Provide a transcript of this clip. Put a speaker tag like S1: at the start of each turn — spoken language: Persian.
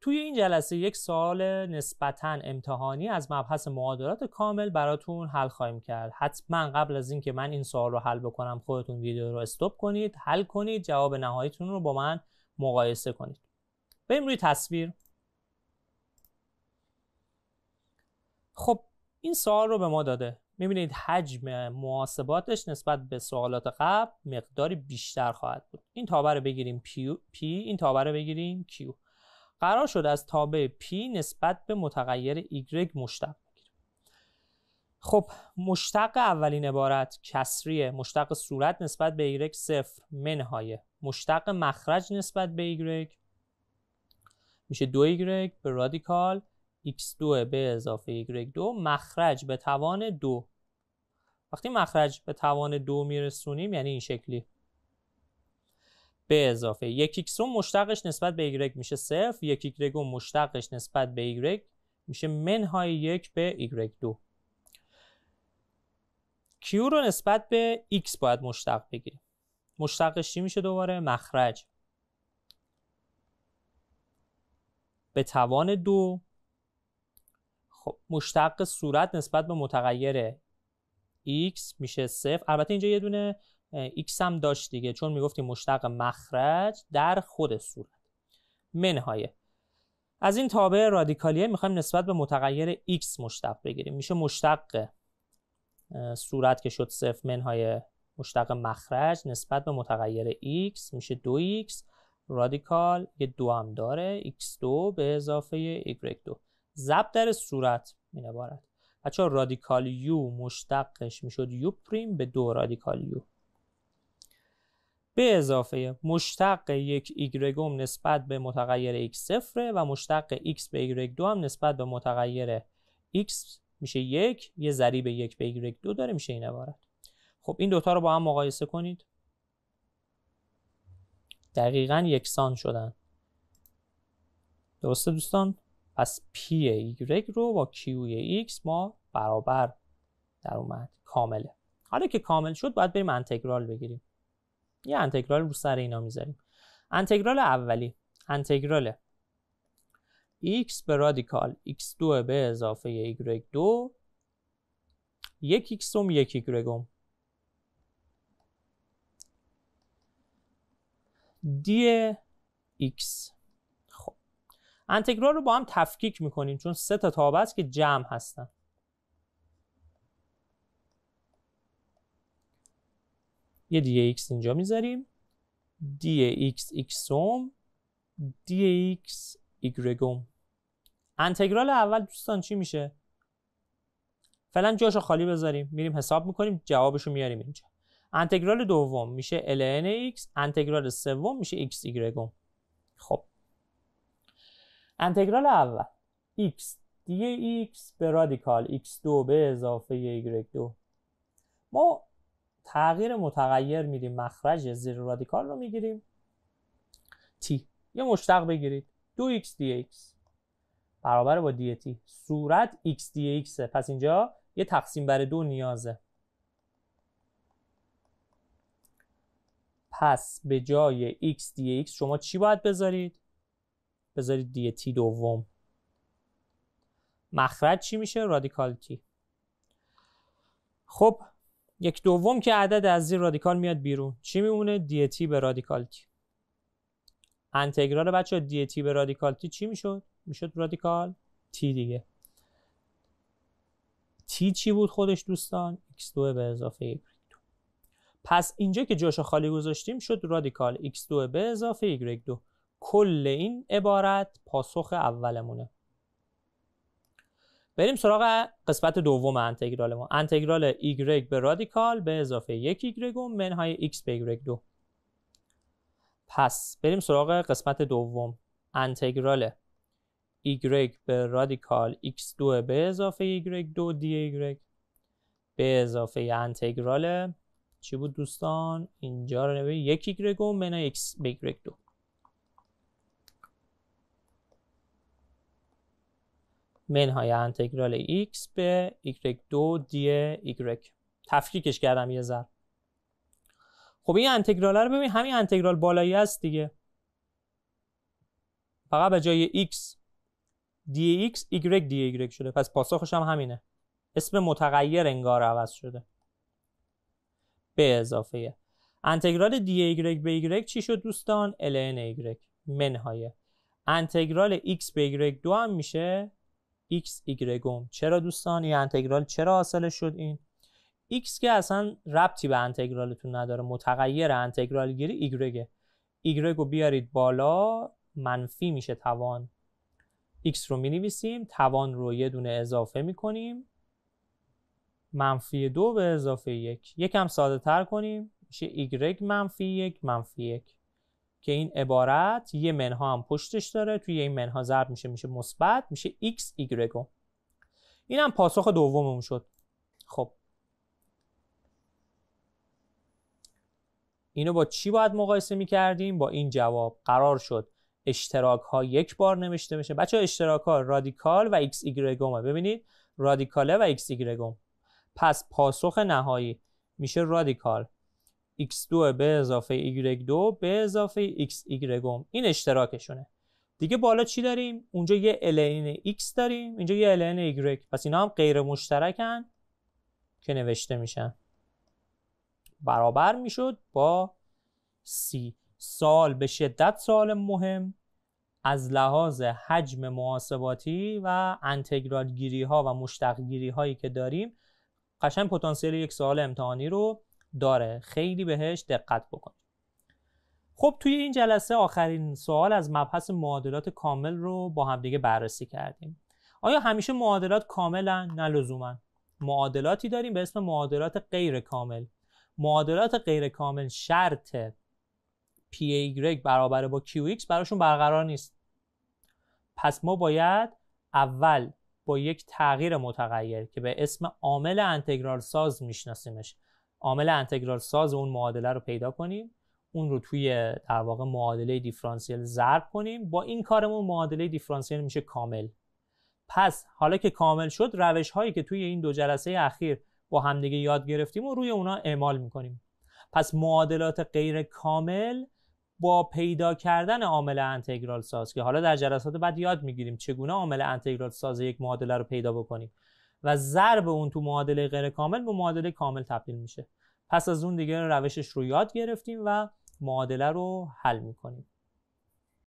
S1: توی این جلسه یک سال نسبتا امتحانی از مبحث معادلات کامل براتون حل خواهیم کرد حتما قبل از اینکه من این سوال رو حل بکنم خودتون ویدیو رو استوب کنید حل کنید جواب نهاییتون رو با من مقایسه کنید بریم روی تصویر خب این سال رو به ما داده میبینید حجم محاسباتش نسبت به سوالات قبل مقداری بیشتر خواهد بود این تابه رو بگیریم P, این تابه رو بگیریم Q قرار شد از تابع P نسبت به متغیر ایگرگ مشتق بگیریم خب مشتق اولین عبارت کسریه مشتق صورت نسبت به ایگرگ صفر منهای مشتق مخرج نسبت به ایگرگ میشه دو ایگرگ به رادیکال x2 به اضافه y2 مخرج به توان 2 وقتی مخرج به توان دو میرسونیم یعنی این شکلی به اضافه یک x رو مشتقش نسبت به y میشه صرف یک y رو مشتقش نسبت به y میشه منهای یک به y2 q رو نسبت به x باید مشتق بگیریم مشتقش چی میشه دوباره مخرج به توان 2 خب مشتق صورت نسبت به متغیر x میشه صفر البته اینجا یه دونه x هم داشت دیگه چون میگفتیم مشتق مخرج در خود صورت منهای از این تابع رادیکالیه میخوایم نسبت به متغیر x مشتق بگیریم میشه مشتق صورت که شد صفر منهای مشتق مخرج نسبت به متغیر x میشه 2x رادیکال یه دو هم داره x2 به اضافه y2 ضبط در صورت نبارد بچه رادیکال یو مشتقش میشد یو پریم به دو رادیکال یو به اضافه مشتق یک ایگرگوم نسبت به متغیر ایکس صفره و مشتق ایکس به ایگرگ دو هم نسبت به متغیر ایکس میشه یک یه ضریب یک به ایگرگ دو داره میشه این عبارت خب این دوتا رو با هم مقایسه کنید دقیقا یکسان شدن درسته دوستان؟ پس پی ایگرگ رو با کیوی ایکس ما برابر در اومد کامله حالا که کامل شد باید بریم انتگرال بگیریم یه انتگرال رو سر اینا میذاریم انتگرال اولی انتگرال x به رادیکال x2 به اضافه y2 یک x هم یک y هم دی x انتگرال رو با هم تفکیک میکنیم چون سه تا تابع است که جمع هستن یه دی ایکس اینجا میذاریم دی ایکس اوم دی x ایگرگوم انتگرال اول دوستان چی میشه فعلا جاشو خالی بذاریم میریم حساب میکنیم جوابشو میاریم اینجا انتگرال دوم میشه ln x انتگرال سوم میشه x ایگرگوم خب انتگرال اول x x به رادیکال x2 به اضافه y2 ما تغییر متغیر میدیم مخرج زیر رادیکال رو میگیریم t یه مشتق بگیرید 2x dx برابر با dt صورت x xه، پس اینجا یه تقسیم بر دو نیازه پس به جای x dx شما چی باید بذارید؟ بذارید دی تی دوم مخرج چی میشه رادیکال تی خب یک دوم که عدد از زیر رادیکال میاد بیرون چی میمونه دی تی به رادیکال تی انتگرال بچه دی تی به رادیکال تی چی میشد میشد رادیکال تی دیگه تی چی بود خودش دوستان x2 به اضافه y2 پس اینجا که جاشو خالی گذاشتیم شد رادیکال x2 به اضافه y2 کل این عبارت پاسخ اولمونه بریم سراغ قسمت دوم انتگرال ما انتگرال ایگرگ به رادیکال به اضافه یک ایگرگ و منهای ایکس به ایگرگ دو پس بریم سراغ قسمت دوم انتگرال ایگرگ به رادیکال x دو به اضافه ایگرگ دو دی ایگرگ به اضافه انتگرال چی بود دوستان اینجا رو نبینید یک ایگرگ و منهای ایکس به ایگرگ دو منهای انتگرال x به y2 دی y تفکیکش کردم یه ذره خب این انتگرال رو ببین همین انتگرال بالایی است دیگه فقط به جای x x y y شده پس پاسخش هم همینه اسم متغیر انگار عوض شده به اضافه انتگرال y به y چی شد دوستان ln y منهای انتگرال x به y2 هم میشه x y چرا دوستان این انتگرال چرا حاصل شد این x که اصلا ربطی به انتگرالتون نداره متغیر انتگرال گیری ایگرگه ایگرگ رو بیارید بالا منفی میشه توان x رو مینویسیم توان رو یه دونه اضافه میکنیم منفی دو به اضافه یک یکم ساده تر کنیم میشه ایگرگ منفی یک منفی یک که این عبارت یه منها هم پشتش داره توی این منها ضرب میشه میشه مثبت میشه x y این هم پاسخ دوممون شد خب اینو با چی باید مقایسه میکردیم با این جواب قرار شد اشتراک ها یک بار نوشته میشه بچه اشتراک ها رادیکال و x y ببینید رادیکاله و x y پس پاسخ نهایی میشه رادیکال x2 به اضافه y2 به اضافه این اشتراکشونه دیگه بالا چی داریم اونجا یه ln x داریم اینجا یه ln y پس اینا هم غیر مشترکن که نوشته میشن برابر میشد با c سال به شدت سال مهم از لحاظ حجم محاسباتی و انتگرال گیری ها و مشتق گیری هایی که داریم قشنگ پتانسیل یک سال امتحانی رو داره خیلی بهش دقت بکن. خب توی این جلسه آخرین سوال از مبحث معادلات کامل رو با همدیگه بررسی کردیم آیا همیشه معادلات کاملا نه لزوما معادلاتی داریم به اسم معادلات غیر کامل معادلات غیر کامل شرط پی گرگ برابر با QX براشون برقرار نیست پس ما باید اول با یک تغییر متغیر که به اسم عامل انتگرال ساز میشناسیمش عامل انتگرال ساز اون معادله رو پیدا کنیم اون رو توی در واقع معادله دیفرانسیل ضرب کنیم با این کارمون معادله دیفرانسیل میشه کامل پس حالا که کامل شد روش هایی که توی این دو جلسه اخیر با همدیگه یاد گرفتیم و روی اونا اعمال میکنیم پس معادلات غیر کامل با پیدا کردن عامل انتگرال ساز که حالا در جلسات بعد یاد میگیریم چگونه عامل انتگرال ساز یک معادله رو پیدا بکنیم و ضرب اون تو معادله غیر کامل به معادله کامل تبدیل میشه پس از اون دیگه روشش رو یاد گرفتیم و معادله رو حل میکنیم